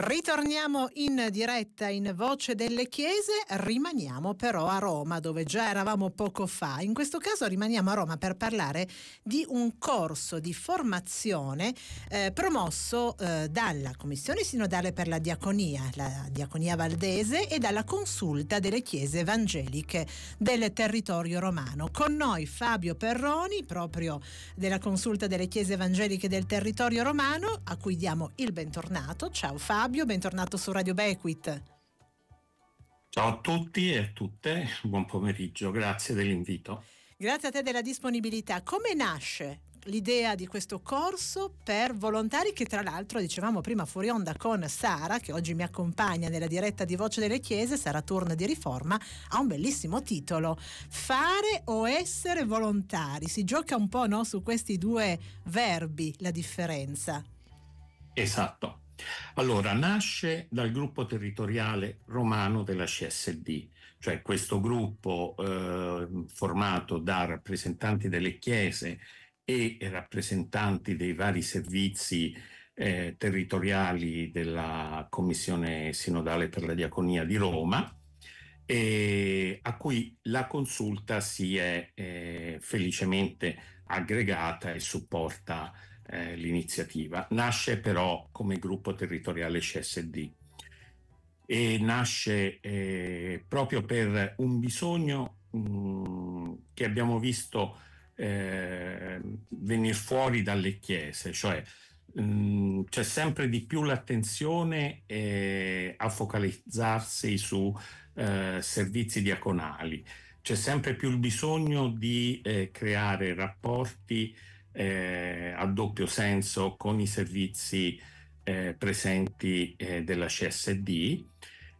Ritorniamo in diretta in Voce delle Chiese, rimaniamo però a Roma dove già eravamo poco fa. In questo caso rimaniamo a Roma per parlare di un corso di formazione eh, promosso eh, dalla Commissione Sinodale per la Diaconia, la Diaconia Valdese e dalla Consulta delle Chiese Evangeliche del territorio romano. Con noi Fabio Perroni, proprio della Consulta delle Chiese Evangeliche del territorio romano, a cui diamo il bentornato. Ciao Fabio. Fabio, bentornato su Radio Bequit. Ciao a tutti e a tutte, buon pomeriggio, grazie dell'invito. Grazie a te della disponibilità. Come nasce l'idea di questo corso per volontari che tra l'altro dicevamo prima fuori onda con Sara che oggi mi accompagna nella diretta di Voce delle Chiese, Sara Turna di Riforma, ha un bellissimo titolo, fare o essere volontari. Si gioca un po' no, su questi due verbi la differenza. Esatto. Allora, nasce dal gruppo territoriale romano della CSD, cioè questo gruppo eh, formato da rappresentanti delle chiese e rappresentanti dei vari servizi eh, territoriali della Commissione Sinodale per la Diaconia di Roma, eh, a cui la consulta si è eh, felicemente aggregata e supporta eh, l'iniziativa. Nasce però come gruppo territoriale CSD e nasce eh, proprio per un bisogno mh, mm, che abbiamo visto eh, venire fuori dalle chiese, cioè mh, mm, c'è sempre di più l'attenzione eh, a focalizzarsi su eh, servizi diaconali, c'è sempre più il bisogno di eh, creare rapporti eh, a doppio senso con i servizi eh, presenti eh, della CSD,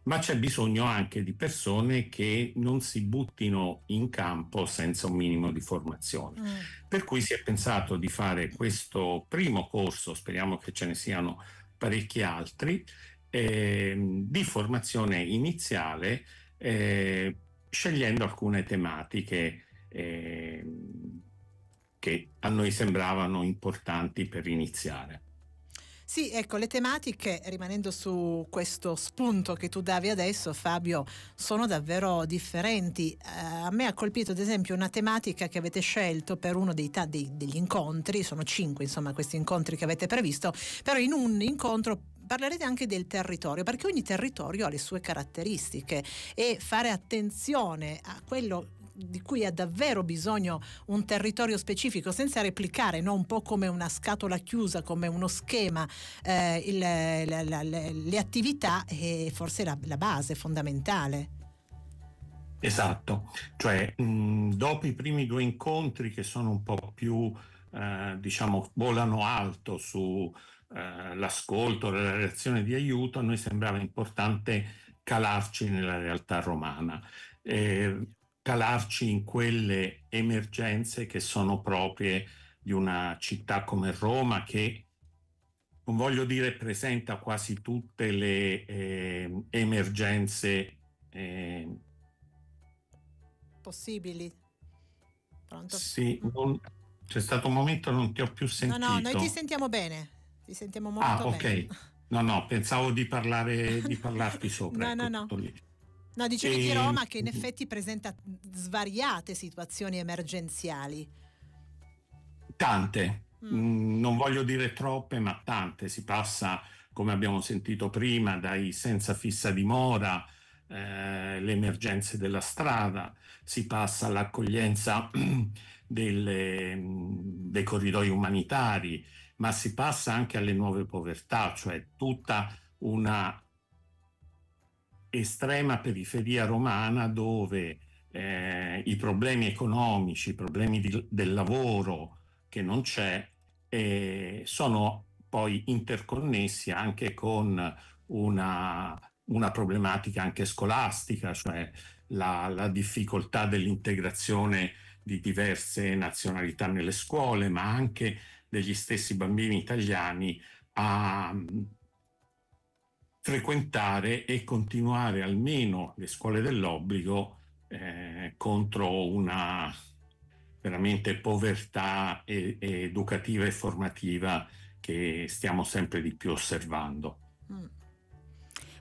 ma c'è bisogno anche di persone che non si buttino in campo senza un minimo di formazione. Mm. Per cui si è pensato di fare questo primo corso, speriamo che ce ne siano parecchi altri, ehm, di formazione iniziale eh, scegliendo alcune tematiche eh, che a noi sembravano importanti per iniziare. Sì, ecco, le tematiche, rimanendo su questo spunto che tu davi adesso, Fabio, sono davvero differenti. Eh, a me ha colpito, ad esempio, una tematica che avete scelto per uno dei, dei, degli incontri, sono cinque, insomma, questi incontri che avete previsto, però in un incontro parlerete anche del territorio, perché ogni territorio ha le sue caratteristiche e fare attenzione a quello di cui ha davvero bisogno un territorio specifico senza replicare, no? un po' come una scatola chiusa, come uno schema, eh, il, la, la, le, le, attività è forse la, la base fondamentale. Esatto, cioè mh, dopo i primi due incontri che sono un po' più, eh, diciamo, volano alto sull'ascolto, eh, la reazione di aiuto, a noi sembrava importante calarci nella realtà romana. Eh, calarci in quelle emergenze che sono proprie di una città come Roma che non voglio dire presenta quasi tutte le eh, emergenze eh, possibili. Pronto? Sì, mm. non, c'è stato un momento non ti ho più sentito. No, no, noi ti sentiamo bene. Ti sentiamo ah, molto ah, ok. Bene. No, no, pensavo di parlare di parlarti sopra. no, ecco, no, no. Lì. No, dicevi e... Ehm, di Roma che in effetti presenta svariate situazioni emergenziali. Tante, mm. mm. non voglio dire troppe, ma tante. Si passa, come abbiamo sentito prima, dai senza fissa dimora, eh, le emergenze della strada, si passa all'accoglienza delle, mm, dei corridoi umanitari, ma si passa anche alle nuove povertà, cioè tutta una estrema periferia romana dove eh, i problemi economici, i problemi di, del lavoro che non c'è, eh, sono poi interconnessi anche con una, una problematica anche scolastica, cioè la, la, difficoltà dell'integrazione di diverse nazionalità nelle scuole, ma anche degli stessi bambini italiani a frequentare e continuare almeno le scuole dell'obbligo eh, contro una veramente povertà e, e educativa e formativa che stiamo sempre di più osservando. Mm.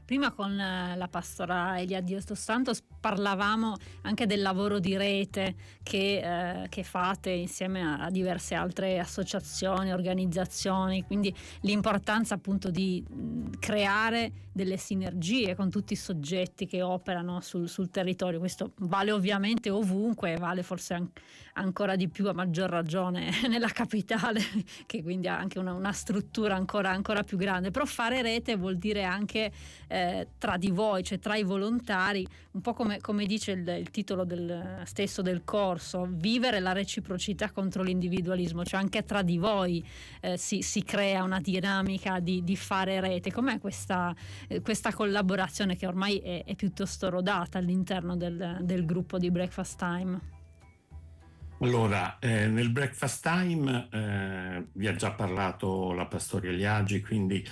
Prima con eh, la pastora Elia Dio Santos parlavamo anche del lavoro di rete che, eh, che fate insieme a, diverse altre associazioni, organizzazioni, quindi l'importanza appunto di mm, creare delle sinergie con tutti i soggetti che operano sul, sul territorio. Questo vale ovviamente ovunque, vale forse an- ancora di più, a maggior ragione nella capitale, che quindi ha anche una, una struttura ancora, ancora, più grande, però fare rete vuol dire anche... Eh, eh, tra di voi, cioè tra i volontari, un po' come, come dice il, il titolo del, stesso del corso, vivere la reciprocità contro l'individualismo, cioè anche tra di voi eh, si, si, crea una dinamica di, di fare rete. Com'è questa, eh, questa, collaborazione che ormai è, è piuttosto rodata all'interno del, del gruppo di Breakfast Time? Allora, eh, nel breakfast time eh, vi ha già parlato la Pastoria Liagi, quindi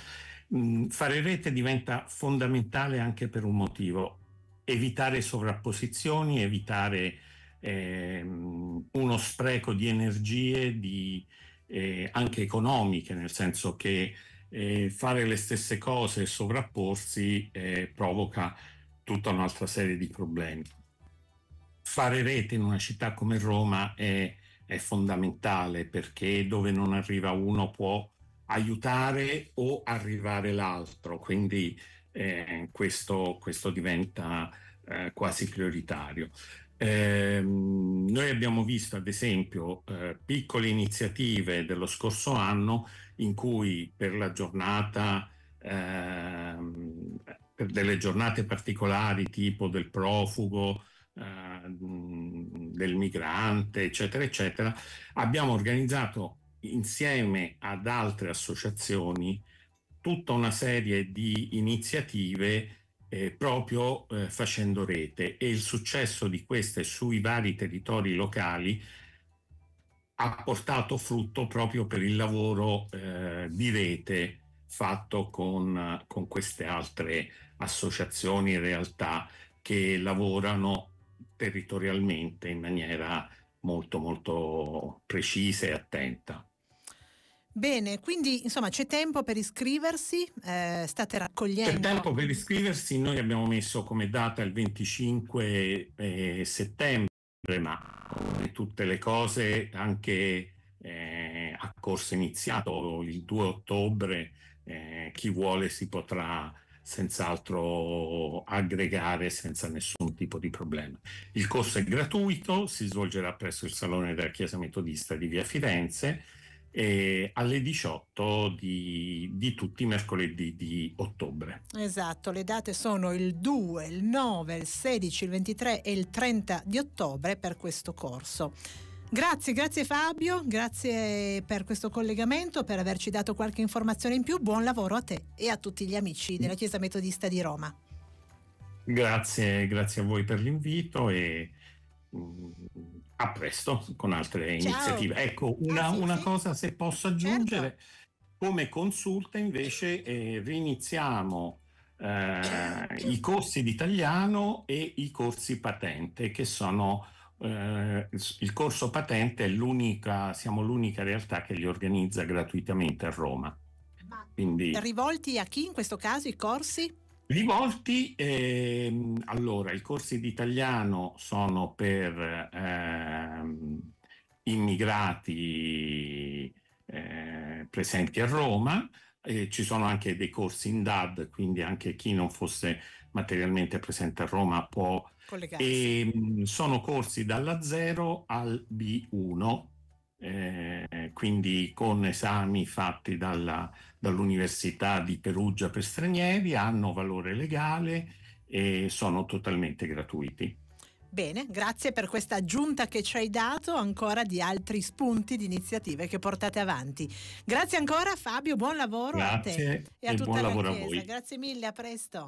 Mm, fare rete diventa fondamentale anche per un motivo, evitare sovrapposizioni, evitare ehm, uno spreco di energie, di, eh, anche economiche, nel senso che eh, fare le stesse cose e sovrapporsi eh, provoca tutta un'altra serie di problemi. Fare rete in una città come Roma è, è fondamentale perché dove non arriva uno può aiutare o arrivare l'altro, quindi eh, questo, questo, diventa eh, quasi prioritario. Eh, noi abbiamo visto ad esempio eh, piccole iniziative dello scorso anno in cui per la giornata ehm, per delle giornate particolari tipo del profugo, eh, del migrante, eccetera, eccetera, abbiamo organizzato insieme ad altre associazioni tutta una serie di iniziative eh, proprio eh, facendo rete e il successo di queste sui vari territori locali ha portato frutto proprio per il lavoro eh, di rete fatto con, con, queste altre associazioni e realtà che lavorano territorialmente in maniera molto molto precisa e attenta. Bene, quindi insomma c'è tempo per iscriversi, eh, state raccogliendo. C'è tempo per iscriversi, noi abbiamo messo come data il 25 eh, settembre, ma come eh, tutte le cose anche eh, a corso iniziato il 2 ottobre, eh, chi vuole si potrà senz'altro aggregare senza nessun tipo di problema. Il corso è gratuito, si svolgerà presso il Salone della Chiesa Metodista di Via Firenze eh, alle 18 di, di, tutti i mercoledì di ottobre. Esatto, le date sono il 2, il 9, il 16, il 23 e il 30 di ottobre per questo corso. Grazie, grazie Fabio, grazie per questo collegamento, per averci dato qualche informazione in più. Buon lavoro a te e a tutti gli amici della mm. Chiesa Metodista di Roma. Grazie, grazie a voi per l'invito e mm, a presto con altre Ciao. iniziative. Ecco, ah, una, una, cosa se posso aggiungere, certo. come consulta invece eh, riniziamo eh, i certo. corsi di italiano e i corsi patente, che sono eh, il corso patente è l'unica, siamo l'unica realtà che li organizza gratuitamente a Roma. Quindi, rivolti a chi in questo caso i corsi? Rivolti, ehm, allora, i corsi di italiano sono per ehm, immigrati eh, presenti a Roma, eh, ci sono anche dei corsi in DAD, quindi anche chi non fosse materialmente presente a Roma può... Collegarsi. E, ehm, sono corsi dalla 0 al B1 eh, quindi con esami fatti dalla, dall'Università di Perugia per stranieri, hanno valore legale e sono totalmente gratuiti. Bene, grazie per questa aggiunta che ci hai dato ancora di altri spunti di iniziative che portate avanti. Grazie ancora Fabio, buon lavoro grazie a te e a tutta buon la lavoro chiesa. a voi. Grazie mille, a presto.